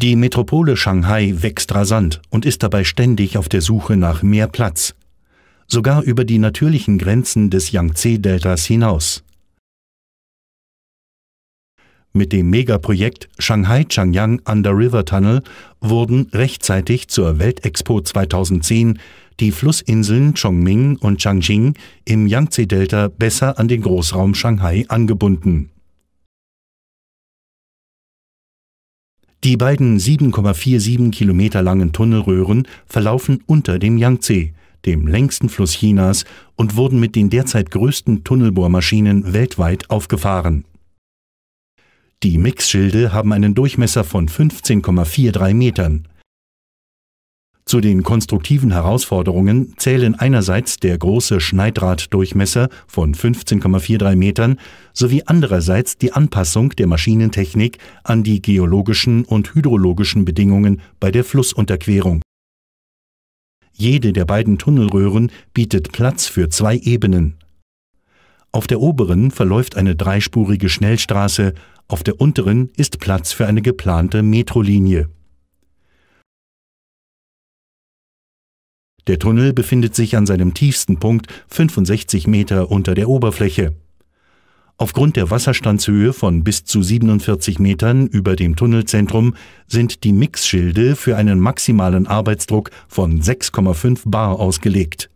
Die Metropole Shanghai wächst rasant und ist dabei ständig auf der Suche nach mehr Platz, sogar über die natürlichen Grenzen des Yangtze-Deltas hinaus. Mit dem Megaprojekt Shanghai Changyang Under River Tunnel wurden rechtzeitig zur Weltexpo 2010 die Flussinseln Chongming und Changjing im Yangtze-Delta besser an den Großraum Shanghai angebunden. Die beiden 7,47 Kilometer langen Tunnelröhren verlaufen unter dem Yangtze, dem längsten Fluss Chinas, und wurden mit den derzeit größten Tunnelbohrmaschinen weltweit aufgefahren. Die Mixschilde haben einen Durchmesser von 15,43 Metern. Zu den konstruktiven Herausforderungen zählen einerseits der große Schneidraddurchmesser von 15,43 Metern sowie andererseits die Anpassung der Maschinentechnik an die geologischen und hydrologischen Bedingungen bei der Flussunterquerung. Jede der beiden Tunnelröhren bietet Platz für zwei Ebenen. Auf der oberen verläuft eine dreispurige Schnellstraße, auf der unteren ist Platz für eine geplante Metrolinie. Der Tunnel befindet sich an seinem tiefsten Punkt 65 Meter unter der Oberfläche. Aufgrund der Wasserstandshöhe von bis zu 47 Metern über dem Tunnelzentrum sind die Mixschilde für einen maximalen Arbeitsdruck von 6,5 Bar ausgelegt.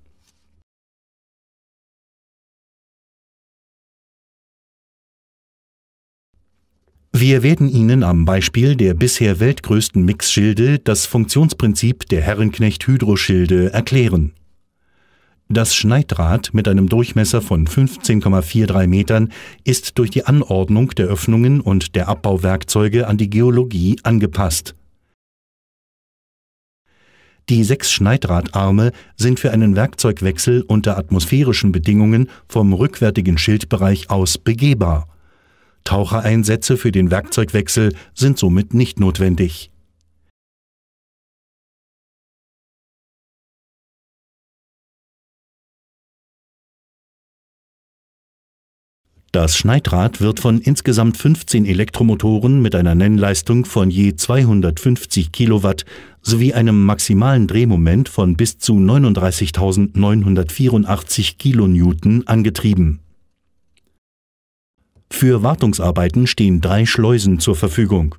Wir werden Ihnen am Beispiel der bisher weltgrößten Mixschilde das Funktionsprinzip der Herrenknecht-Hydroschilde erklären. Das Schneidrad mit einem Durchmesser von 15,43 Metern ist durch die Anordnung der Öffnungen und der Abbauwerkzeuge an die Geologie angepasst. Die sechs Schneidradarme sind für einen Werkzeugwechsel unter atmosphärischen Bedingungen vom rückwärtigen Schildbereich aus begehbar Tauchereinsätze für den Werkzeugwechsel sind somit nicht notwendig. Das Schneidrad wird von insgesamt 15 Elektromotoren mit einer Nennleistung von je 250 Kilowatt sowie einem maximalen Drehmoment von bis zu 39.984 Kilonewton angetrieben für Wartungsarbeiten stehen drei Schleusen zur Verfügung.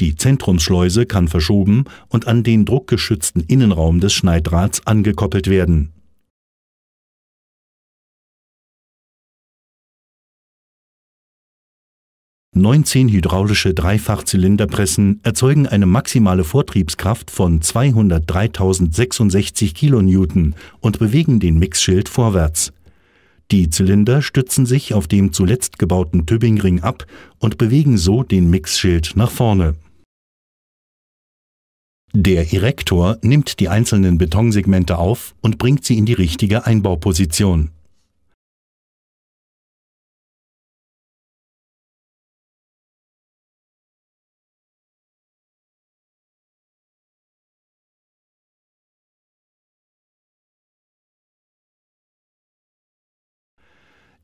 Die Zentrumsschleuse kann verschoben und an den druckgeschützten Innenraum des Schneidrats angekoppelt werden. Neunzehn hydraulische Dreifachzylinderpressen erzeugen eine maximale Vortriebskraft von 203.066 kN und bewegen den Mixschild vorwärts. Die Zylinder stützen sich auf dem zuletzt gebauten Tübbingring ab und bewegen so den Mixschild nach vorne. Der Erektor nimmt die einzelnen Betonsegmente auf und bringt sie in die richtige Einbauposition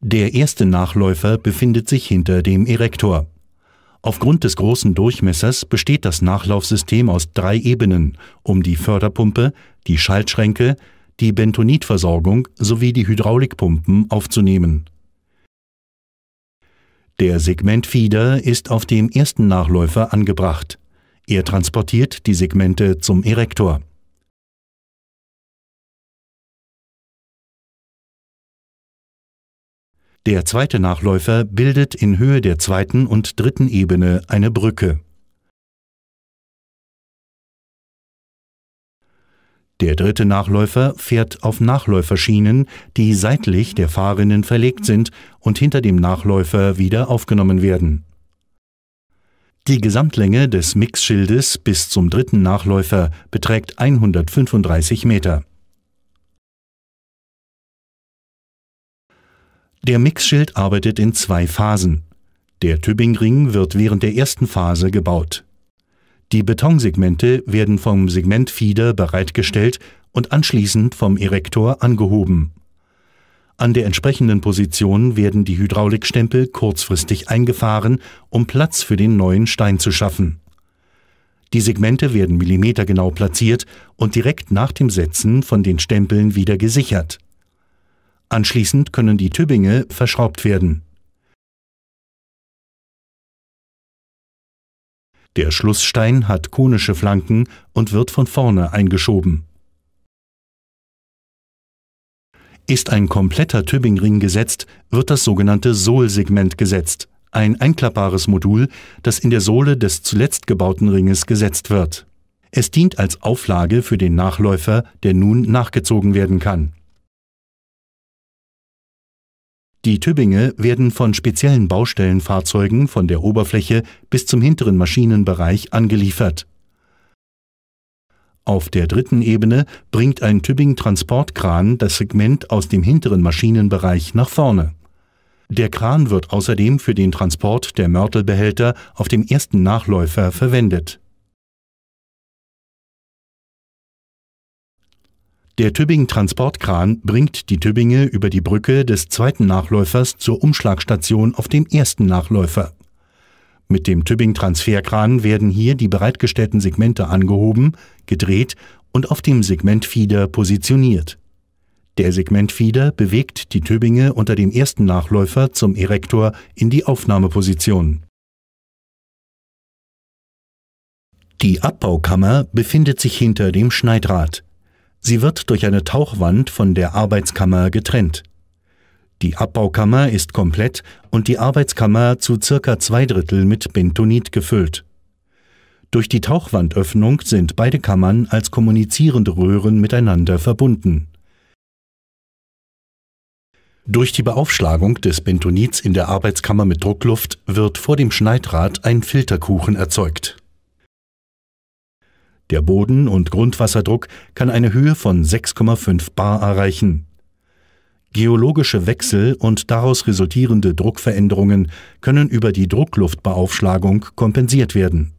Der erste Nachläufer befindet sich hinter dem Erektor. Aufgrund des großen Durchmessers besteht das Nachlaufsystem aus drei Ebenen, um die Förderpumpe, die Schaltschränke, die Bentonitversorgung sowie die Hydraulikpumpen aufzunehmen. Der Segmentfeeder ist auf dem ersten Nachläufer angebracht. Er transportiert die Segmente zum Erektor. Der zweite Nachläufer bildet in Höhe der zweiten und dritten Ebene eine Brücke. Der dritte Nachläufer fährt auf Nachläuferschienen, die seitlich der Fahrrinnen verlegt sind und hinter dem Nachläufer wieder aufgenommen werden. Die Gesamtlänge des Mixschildes bis zum dritten Nachläufer beträgt 135 Meter. Der Mixschild arbeitet in zwei Phasen. Der Tübingring wird während der ersten Phase gebaut. Die Betonsegmente werden vom Segmentfeeder bereitgestellt und anschließend vom Erektor angehoben. An der entsprechenden Position werden die Hydraulikstempel kurzfristig eingefahren, um Platz für den neuen Stein zu schaffen. Die Segmente werden millimetergenau platziert und direkt nach dem Setzen von den Stempeln wieder gesichert. Anschließend können die Tübinge verschraubt werden. Der Schlussstein hat konische Flanken und wird von vorne eingeschoben. Ist ein kompletter Tübingring gesetzt, wird das sogenannte Sohlsegment gesetzt, ein einklappbares Modul, das in der Sohle des zuletzt gebauten Ringes gesetzt wird. Es dient als Auflage für den Nachläufer, der nun nachgezogen werden kann. Die Tübinge werden von speziellen Baustellenfahrzeugen von der Oberfläche bis zum hinteren Maschinenbereich angeliefert. Auf der dritten Ebene bringt ein Tübing-Transportkran das Segment aus dem hinteren Maschinenbereich nach vorne. Der Kran wird außerdem für den Transport der Mörtelbehälter auf dem ersten Nachläufer verwendet Der Tübingen-Transportkran bringt die Tübinge über die Brücke des zweiten Nachläufers zur Umschlagstation auf dem ersten Nachläufer. Mit dem Tübingen-Transferkran werden hier die bereitgestellten Segmente angehoben, gedreht und auf dem Segmentfieder positioniert. Der Segmentfieder bewegt die Tübinge unter dem ersten Nachläufer zum Erektor in die Aufnahmeposition. Die Abbaukammer befindet sich hinter dem Schneidrad. Sie wird durch eine Tauchwand von der Arbeitskammer getrennt. Die Abbaukammer ist komplett und die Arbeitskammer zu circa zwei Drittel mit Bentonit gefüllt. Durch die Tauchwandöffnung sind beide Kammern als kommunizierende Röhren miteinander verbunden. Durch die Beaufschlagung des Bentonits in der Arbeitskammer mit Druckluft wird vor dem Schneidrad ein Filterkuchen erzeugt. Der Boden- und Grundwasserdruck kann eine Höhe von 6,5 bar erreichen. Geologische Wechsel und daraus resultierende Druckveränderungen können über die Druckluftbeaufschlagung kompensiert werden.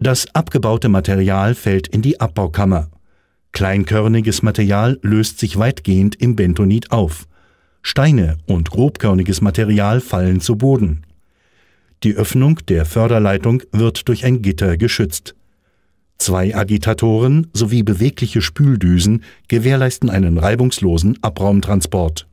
Das abgebaute Material fällt in die Abbaukammer. Kleinkörniges Material löst sich weitgehend im Bentonit auf. Steine und grobkörniges Material fallen zu Boden. Die Öffnung der Förderleitung wird durch ein Gitter geschützt. Zwei Agitatoren sowie bewegliche Spüldüsen gewährleisten einen reibungslosen Abraumtransport.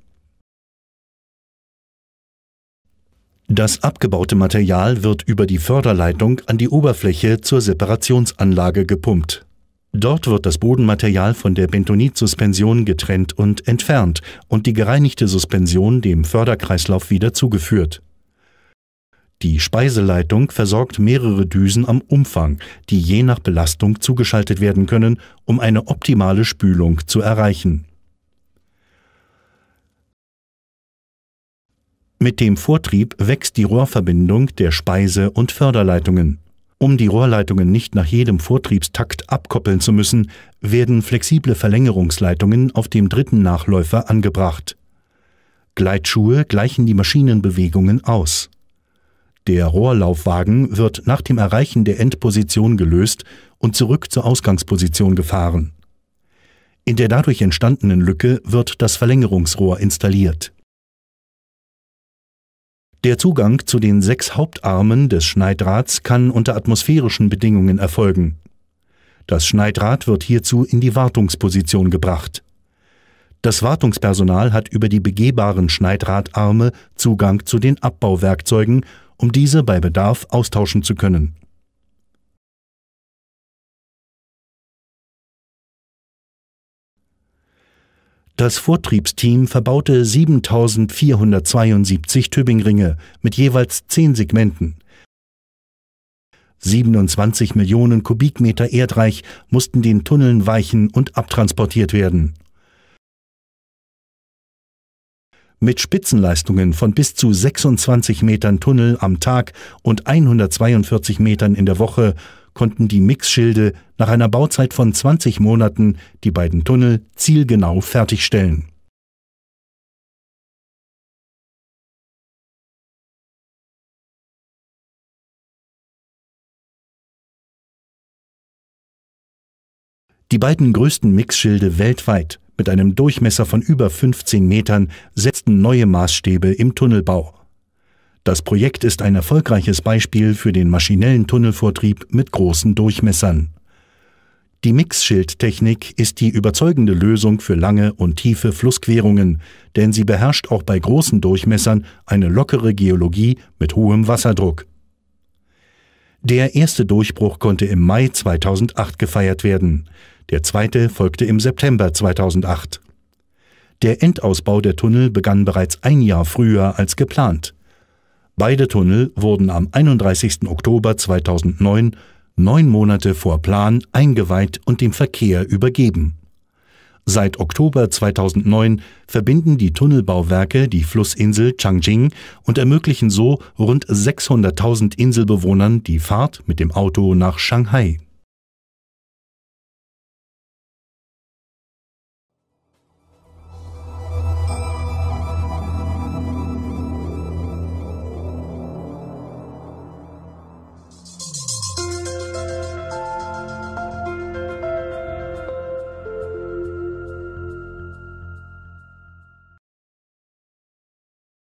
Das abgebaute Material wird über die Förderleitung an die Oberfläche zur Separationsanlage gepumpt. Dort wird das Bodenmaterial von der Bentonitsuspension getrennt und entfernt und die gereinigte Suspension dem Förderkreislauf wieder zugeführt. Die Speiseleitung versorgt mehrere Düsen am Umfang, die je nach Belastung zugeschaltet werden können, um eine optimale Spülung zu erreichen. Mit dem Vortrieb wächst die Rohrverbindung der Speise- und Förderleitungen. Um die Rohrleitungen nicht nach jedem Vortriebstakt abkoppeln zu müssen, werden flexible Verlängerungsleitungen auf dem dritten Nachläufer angebracht. Gleitschuhe gleichen die Maschinenbewegungen aus. Der Rohrlaufwagen wird nach dem Erreichen der Endposition gelöst und zurück zur Ausgangsposition gefahren. In der dadurch entstandenen Lücke wird das Verlängerungsrohr installiert. Der Zugang zu den sechs Hauptarmen des Schneidrads kann unter atmosphärischen Bedingungen erfolgen. Das Schneidrad wird hierzu in die Wartungsposition gebracht. Das Wartungspersonal hat über die begehbaren Schneidradarme Zugang zu den Abbauwerkzeugen um diese bei Bedarf austauschen zu können. Das Vortriebsteam verbaute 7472 Tübingringe mit jeweils 10 Segmenten. 27 Millionen Kubikmeter Erdreich mussten den Tunneln weichen und abtransportiert werden. mit Spitzenleistungen von bis zu 26 Metern Tunnel am Tag und 142 Metern in der Woche konnten die Mixschilde nach einer Bauzeit von 20 Monaten die beiden Tunnel zielgenau fertigstellen. Die beiden größten Mixschilde weltweit mit einem Durchmesser von über 15 Metern setzten neue Maßstäbe im Tunnelbau. Das Projekt ist ein erfolgreiches Beispiel für den maschinellen Tunnelvortrieb mit großen Durchmessern. Die Mixschildtechnik ist die überzeugende Lösung für lange und tiefe Flussquerungen, denn sie beherrscht auch bei großen Durchmessern eine lockere Geologie mit hohem Wasserdruck. Der erste Durchbruch konnte im Mai 2008 gefeiert werden der zweite folgte im September 2008. Der Endausbau der Tunnel begann bereits ein Jahr früher als geplant. Beide Tunnel wurden am 31. Oktober 2009, neun Monate vor Plan, eingeweiht und dem Verkehr übergeben. Seit Oktober 2009 verbinden die Tunnelbauwerke die Flussinsel Changjing und ermöglichen so rund 600.000 Inselbewohnern die Fahrt mit dem Auto nach Shanghai.